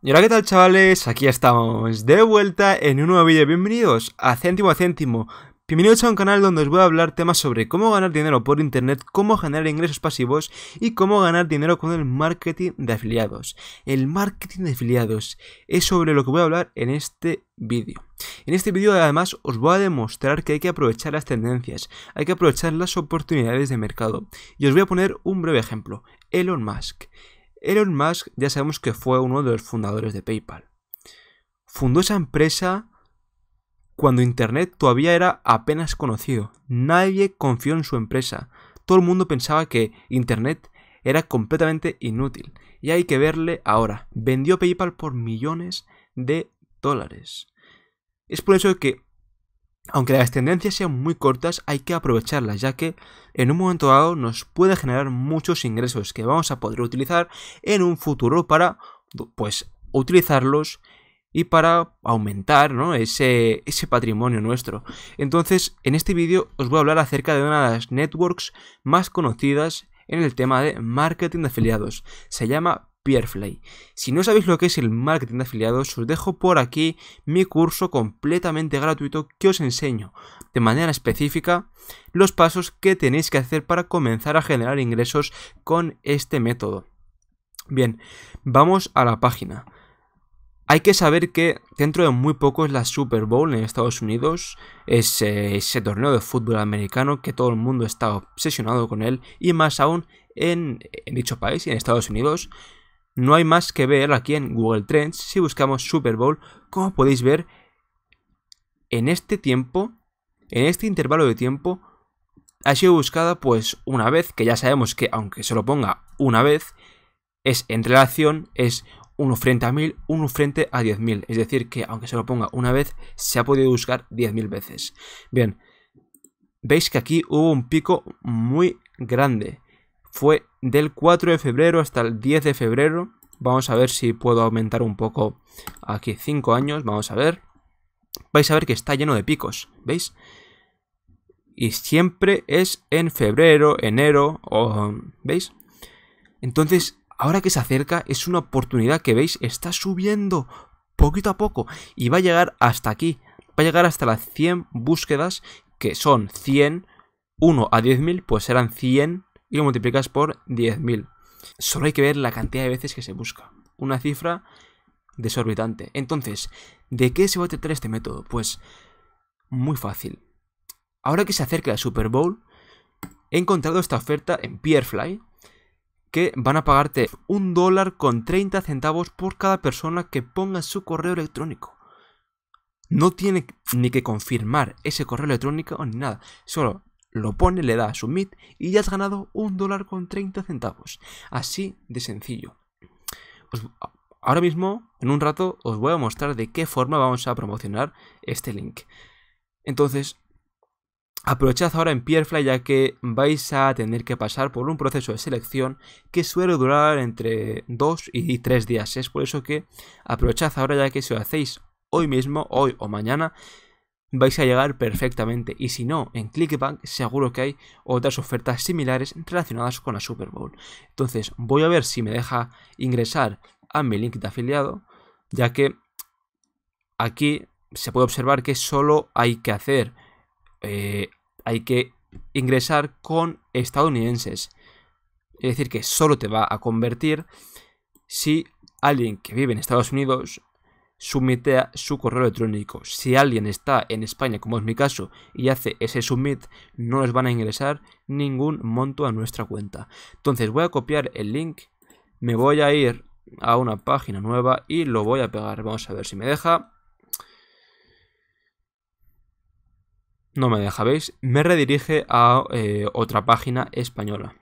y hola, ¿qué tal chavales? Aquí estamos de vuelta en un nuevo vídeo. Bienvenidos a Céntimo a Céntimo, Bienvenidos a un canal donde os voy a hablar temas sobre cómo ganar dinero por internet, cómo generar ingresos pasivos y cómo ganar dinero con el marketing de afiliados. El marketing de afiliados es sobre lo que voy a hablar en este vídeo. En este vídeo además os voy a demostrar que hay que aprovechar las tendencias, hay que aprovechar las oportunidades de mercado. Y os voy a poner un breve ejemplo, Elon Musk. Elon Musk ya sabemos que fue uno de los fundadores de PayPal. Fundó esa empresa cuando Internet todavía era apenas conocido. Nadie confió en su empresa. Todo el mundo pensaba que Internet era completamente inútil. Y hay que verle ahora. Vendió PayPal por millones de dólares. Es por eso que, aunque las tendencias sean muy cortas, hay que aprovecharlas, ya que en un momento dado nos puede generar muchos ingresos que vamos a poder utilizar en un futuro para, pues, utilizarlos y para aumentar ese, patrimonio nuestro. Entonces, en este vídeo os voy a hablar acerca de una de las networks más conocidas en el tema de marketing de afiliados. Se llama Peerfly. Si no sabéis lo que es el marketing de afiliados, os dejo por aquí mi curso completamente gratuito que os enseño de manera específica los pasos que tenéis que hacer para comenzar a generar ingresos con este método. Bien, vamos a la página. Hay que saber que dentro de muy poco es la Super Bowl en Estados Unidos, es eh, ese torneo de fútbol americano que todo el mundo está obsesionado con él y más aún en, dicho país, en Estados Unidos. No hay más que ver aquí en Google Trends si buscamos Super Bowl, como podéis ver, en este tiempo, en este intervalo de tiempo, ha sido buscada pues una vez, que ya sabemos que aunque se lo ponga una vez, es en relación, es uno frente a 1000, uno frente a 10.000. Es decir, que aunque se lo ponga una vez, se ha podido buscar 10.000 veces. Bien, veis que aquí hubo un pico muy grande. Fue del 4 de febrero hasta el 10 de febrero. Vamos a ver si puedo aumentar un poco aquí 5 años. Vamos a ver. Vais a ver que está lleno de picos, ¿veis? Y siempre es en febrero, enero, o, ¿veis? Entonces, ahora que se acerca es una oportunidad que veis, está subiendo poquito a poco y va a llegar hasta aquí, va a llegar hasta las 100 búsquedas que son 100, 1 a 10.000 pues serán 100 y lo multiplicas por 10.000. Solo hay que ver la cantidad de veces que se busca, una cifra desorbitante. Entonces, ¿de qué se va a tratar este método? Pues muy fácil. Ahora que se acerca la Super Bowl, he encontrado esta oferta en Pierfly, que van a pagarte un dólar con 30 centavos por cada persona que ponga su correo electrónico. No tiene ni que confirmar ese correo electrónico ni nada. Solo lo pone, le da a submit y ya has ganado un dólar con 30 centavos. Así de sencillo. ahora mismo, en un rato, os voy a mostrar de qué forma vamos a promocionar este link. Entonces, Aprovechad ahora en Pierfly ya que vais a tener que pasar por un proceso de selección que suele durar entre 2 y 3 días. Es por eso que aprovechad ahora ya que si lo hacéis hoy mismo, hoy o mañana, vais a llegar perfectamente. Y si no, en Clickbank seguro que hay otras ofertas similares relacionadas con la Super Bowl. Entonces voy a ver si me deja ingresar a mi link de afiliado, ya que aquí se puede observar que solo hay que hacer eh, hay que ingresar con estadounidenses. Es decir, que solo te va a convertir si alguien que vive en Estados Unidos submite a su correo electrónico. Si alguien está en España, como es mi caso, y hace ese submit, no les van a ingresar ningún monto a nuestra cuenta. Entonces voy a copiar el link, me voy a ir a una página nueva y lo voy a pegar. Vamos a ver si me deja. no me deja, ¿veis? Me redirige a eh, otra página española.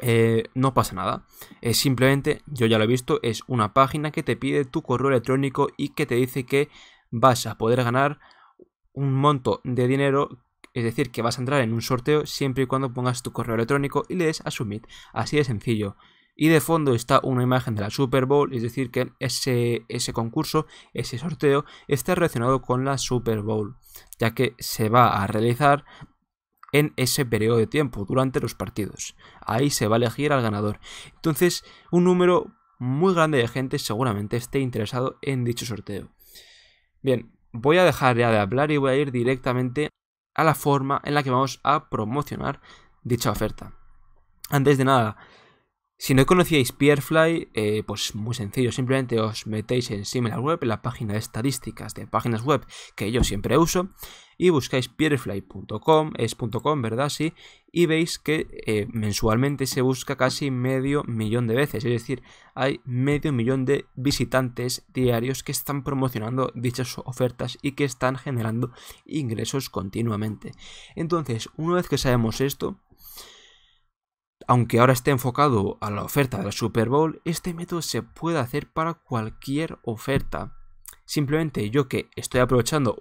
Eh, no pasa nada. simplemente, yo ya lo he visto, es una página que te pide tu correo electrónico y que te dice que vas a poder ganar un monto de dinero. Es decir, que vas a entrar en un sorteo siempre y cuando pongas tu correo electrónico y le des a submit. Así de sencillo. Y de fondo está una imagen de la Super Bowl, es decir, que ese, ese concurso, ese sorteo, está relacionado con la Super Bowl, ya que se va a realizar en ese periodo de tiempo, durante los partidos. Ahí se va a elegir al ganador. Entonces, un número muy grande de gente seguramente esté interesado en dicho sorteo. Bien, voy a dejar ya de hablar y voy a ir directamente a la forma en la que vamos a promocionar dicha oferta. Antes de nada, si no conocíais Pierfly, eh, pues muy sencillo, simplemente os metéis en SimilarWeb, en la página de estadísticas de páginas web que yo siempre uso, y buscáis pierfly.com, es.com, ¿verdad? Sí, y veis que eh, mensualmente se busca casi medio millón de veces, es decir, hay medio millón de visitantes diarios que están promocionando dichas ofertas y que están generando ingresos continuamente. Entonces, una vez que sabemos esto, aunque ahora esté enfocado a la oferta del Super Bowl, este método se puede hacer para cualquier oferta. Simplemente yo que estoy aprovechando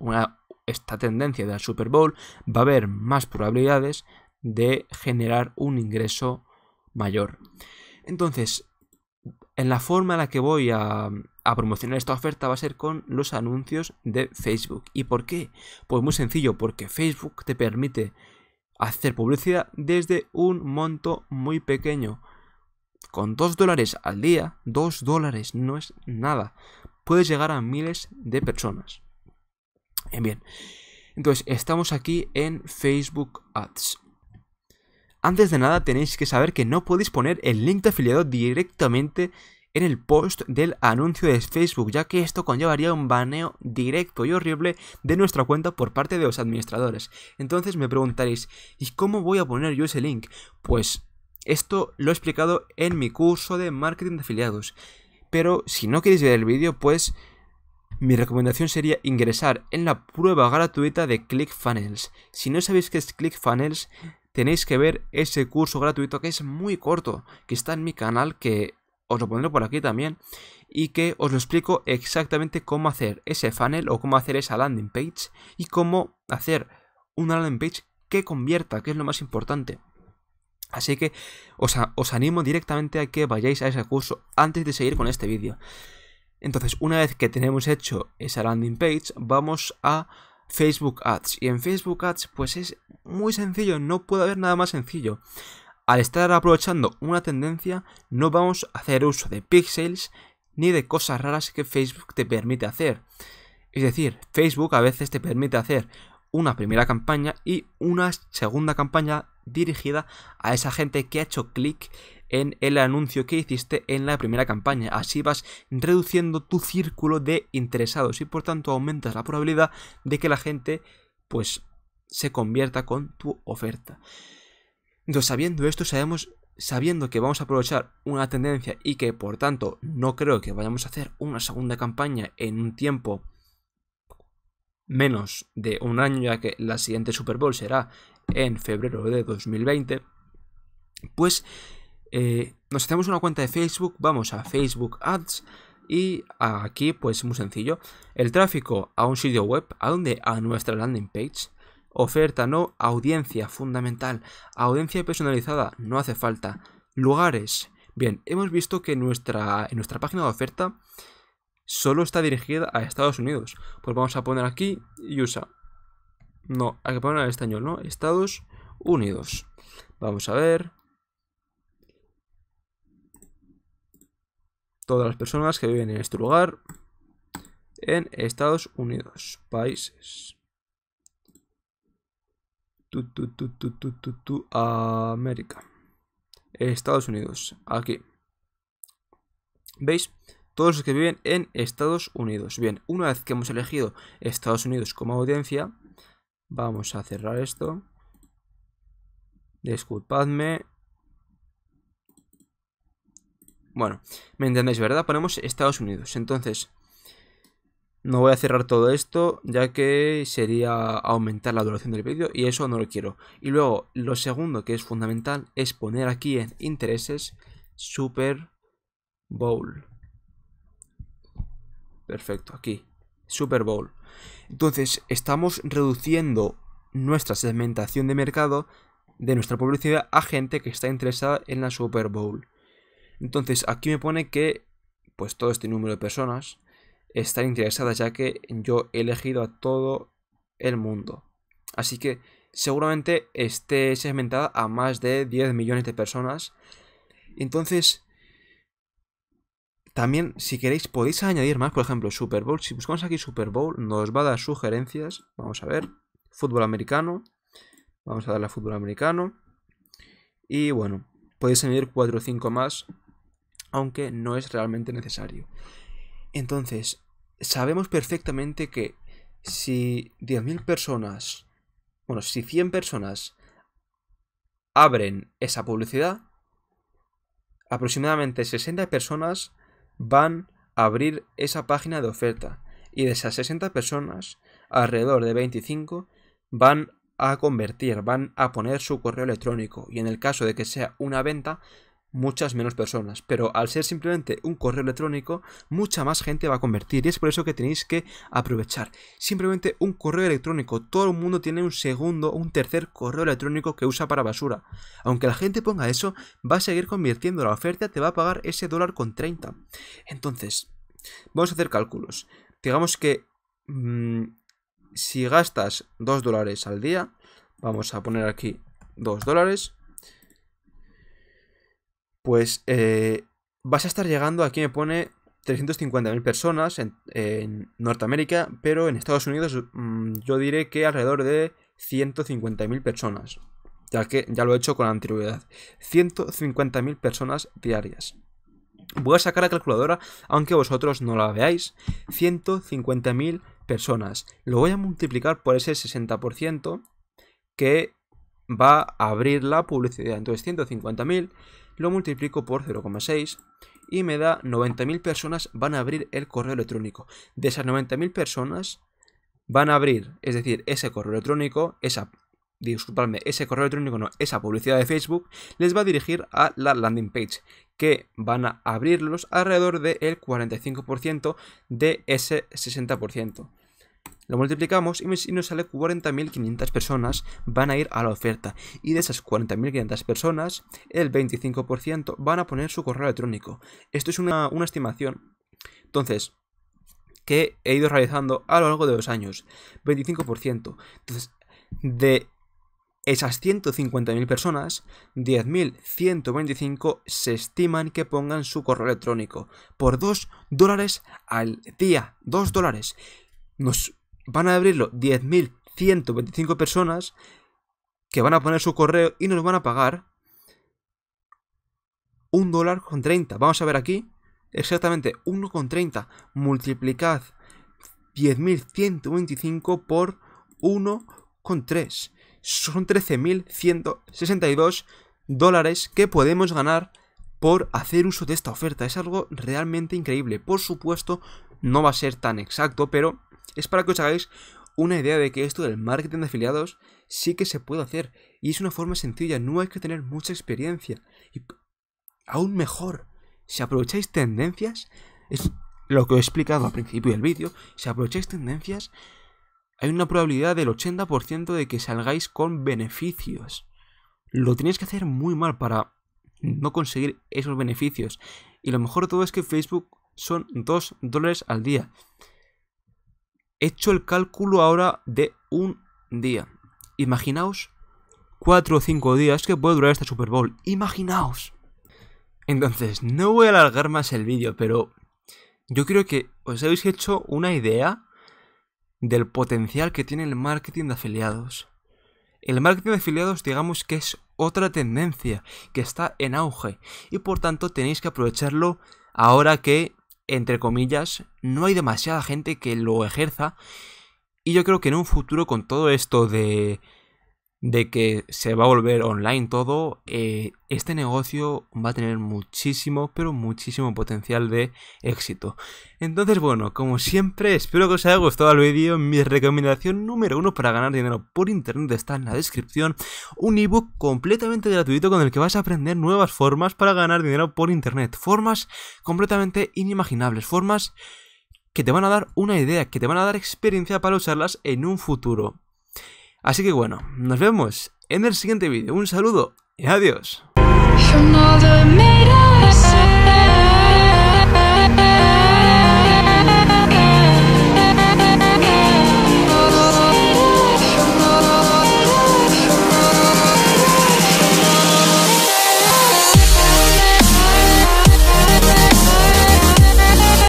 esta tendencia del Super Bowl, va a haber más probabilidades de generar un ingreso mayor. Entonces, en la forma en la que voy a, promocionar esta oferta va a ser con los anuncios de Facebook. ¿Y por qué? Pues muy sencillo, porque Facebook te permite hacer publicidad desde un monto muy pequeño. Con 2 dólares al día, 2 dólares no es nada. Puedes llegar a miles de personas. Bien, entonces estamos aquí en Facebook Ads. Antes de nada tenéis que saber que no podéis poner el link de afiliado directamente en el post del anuncio de Facebook, ya que esto conllevaría un baneo directo y horrible de nuestra cuenta por parte de los administradores. Entonces me preguntaréis, ¿y cómo voy a poner yo ese link? Pues esto lo he explicado en mi curso de marketing de afiliados. Pero si no queréis ver el vídeo, pues mi recomendación sería ingresar en la prueba gratuita de ClickFunnels. Si no sabéis qué es ClickFunnels, tenéis que ver ese curso gratuito que es muy corto, que está en mi canal, que os lo pondré por aquí también, y que os lo explico exactamente cómo hacer ese funnel o cómo hacer esa landing page y cómo hacer una landing page que convierta, que es lo más importante. Así que os, os animo directamente a que vayáis a ese curso antes de seguir con este vídeo. Entonces, una vez que tenemos hecho esa landing page, vamos a Facebook Ads. Y en Facebook Ads, pues es muy sencillo, no puede haber nada más sencillo al estar aprovechando una tendencia, no vamos a hacer uso de pixels ni de cosas raras que Facebook te permite hacer. Es decir, Facebook a veces te permite hacer una primera campaña y una segunda campaña dirigida a esa gente que ha hecho clic en el anuncio que hiciste en la primera campaña. Así vas reduciendo tu círculo de interesados y por tanto aumentas la probabilidad de que la gente pues se convierta con tu oferta. Entonces, sabiendo esto, sabemos, sabiendo que vamos a aprovechar una tendencia y que, por tanto, no creo que vayamos a hacer una segunda campaña en un tiempo menos de un año, ya que la siguiente Super Bowl será en febrero de 2020, pues eh, nos hacemos una cuenta de Facebook, vamos a Facebook Ads y aquí pues muy sencillo, el tráfico a un sitio web, a donde a nuestra landing page, Oferta, no. Audiencia, fundamental. Audiencia personalizada, no hace falta. Lugares. Bien, hemos visto que nuestra, en nuestra página de oferta solo está dirigida a Estados Unidos. Pues vamos a poner aquí USA. No, hay que poner en español, ¿no? Estados Unidos. Vamos a ver. Todas las personas que viven en este lugar en Estados Unidos. Países. Tu, América. Estados Unidos. Aquí. ¿Veis? Todos los que viven en Estados Unidos. Bien, una vez que hemos elegido Estados Unidos como audiencia, vamos a cerrar esto. Disculpadme. Bueno, ¿me entendéis, verdad? Ponemos Estados Unidos. Entonces, no voy a cerrar todo esto, ya que sería aumentar la duración del vídeo y eso no lo quiero. Y luego, lo segundo que es fundamental es poner aquí en intereses Super Bowl. Perfecto, aquí. Super Bowl. Entonces, estamos reduciendo nuestra segmentación de mercado de nuestra publicidad a gente que está interesada en la Super Bowl. Entonces, aquí me pone que, pues todo este número de personas estar interesada, ya que yo he elegido a todo el mundo. Así que seguramente esté segmentada a más de 10 millones de personas. Entonces, también si queréis podéis añadir más, por ejemplo, Super Bowl. Si buscamos aquí Super Bowl, nos va a dar sugerencias. Vamos a ver, fútbol americano. Vamos a darle a fútbol americano. Y bueno, podéis añadir 4 o 5 más, aunque no es realmente necesario. Entonces, sabemos perfectamente que si 10.000 personas, bueno, si 100 personas abren esa publicidad, aproximadamente 60 personas van a abrir esa página de oferta. Y de esas 60 personas, alrededor de 25 van a convertir, van a poner su correo electrónico. Y en el caso de que sea una venta, muchas menos personas. Pero al ser simplemente un correo electrónico, mucha más gente va a convertir. Y es por eso que tenéis que aprovechar. Simplemente un correo electrónico. Todo el mundo tiene un segundo un tercer correo electrónico que usa para basura. Aunque la gente ponga eso, va a seguir convirtiendo la oferta, te va a pagar ese dólar con 30. Entonces, vamos a hacer cálculos. Digamos que mm, si gastas 2 dólares al día, vamos a poner aquí 2 dólares pues eh, vas a estar llegando, aquí me pone 350.000 personas en, Norteamérica, pero en Estados Unidos mm, yo diré que alrededor de 150.000 personas, ya que ya lo he hecho con anterioridad. 150.000 personas diarias. Voy a sacar la calculadora, aunque vosotros no la veáis. 150.000 personas. Lo voy a multiplicar por ese 60% que va a abrir la publicidad. Entonces 150.000 lo multiplico por 0,6 y me da 90.000 personas van a abrir el correo electrónico. De esas 90.000 personas van a abrir, es decir, ese correo electrónico, esa ese correo electrónico, no, esa publicidad de Facebook, les va a dirigir a la landing page, que van a abrirlos alrededor del 45% de ese 60%. Lo multiplicamos y nos sale 40.500 personas van a ir a la oferta. Y de esas 40.500 personas, el 25% van a poner su correo electrónico. Esto es una, estimación. Entonces, que he ido realizando a lo largo de los años. 25%. Entonces, de esas 150.000 personas, 10.125 se estiman que pongan su correo electrónico por 2 dólares al día. 2 dólares. Nos van a abrirlo 10.125 personas que van a poner su correo y nos van a pagar un dólar con 30. Vamos a ver aquí exactamente con 1,30. Multiplicad 10.125 por con 1,3. Son 13.162 dólares que podemos ganar por hacer uso de esta oferta. Es algo realmente increíble. Por supuesto, no va a ser tan exacto, pero es para que os hagáis una idea de que esto del marketing de afiliados sí que se puede hacer. Y es una forma sencilla, no hay que tener mucha experiencia. Y aún mejor, si aprovecháis tendencias, es lo que os he explicado al principio del vídeo, si aprovecháis tendencias, hay una probabilidad del 80% de que salgáis con beneficios. Lo tenéis que hacer muy mal para no conseguir esos beneficios. Y lo mejor de todo es que Facebook son 2 dólares al día hecho el cálculo ahora de un día. Imaginaos cuatro o cinco días que puede durar este Super Bowl. Imaginaos. Entonces, no voy a alargar más el vídeo, pero yo creo que os habéis hecho una idea del potencial que tiene el marketing de afiliados. El marketing de afiliados digamos que es otra tendencia que está en auge y por tanto tenéis que aprovecharlo ahora que entre comillas, no hay demasiada gente que lo ejerza. Y yo creo que en un futuro con todo esto de de que se va a volver online todo, eh, este negocio va a tener muchísimo, pero muchísimo potencial de éxito. Entonces, bueno, como siempre, espero que os haya gustado el vídeo. Mi recomendación número uno para ganar dinero por internet está en la descripción. Un ebook completamente gratuito con el que vas a aprender nuevas formas para ganar dinero por internet. Formas completamente inimaginables, formas que te van a dar una idea, que te van a dar experiencia para usarlas en un futuro. Así que bueno, nos vemos en el siguiente vídeo. Un saludo y adiós.